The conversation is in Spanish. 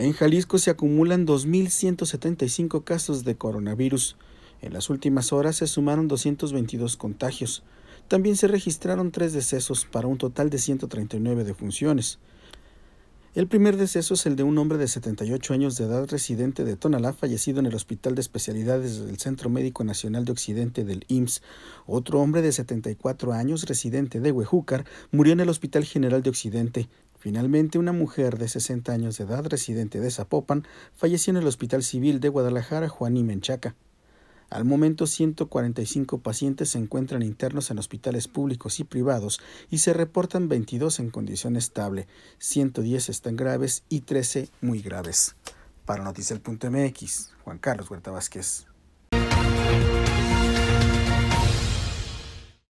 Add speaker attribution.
Speaker 1: En Jalisco se acumulan 2.175 casos de coronavirus. En las últimas horas se sumaron 222 contagios. También se registraron tres decesos para un total de 139 defunciones. El primer deceso es el de un hombre de 78 años de edad residente de Tonalá, fallecido en el Hospital de Especialidades del Centro Médico Nacional de Occidente del IMSS. Otro hombre de 74 años residente de Huejúcar murió en el Hospital General de Occidente. Finalmente, una mujer de 60 años de edad, residente de Zapopan, falleció en el Hospital Civil de Guadalajara, Juan y Menchaca. Al momento, 145 pacientes se encuentran internos en hospitales públicos y privados y se reportan 22 en condición estable, 110 están graves y 13 muy graves. Para noticias.mx, Juan Carlos Huerta Vázquez.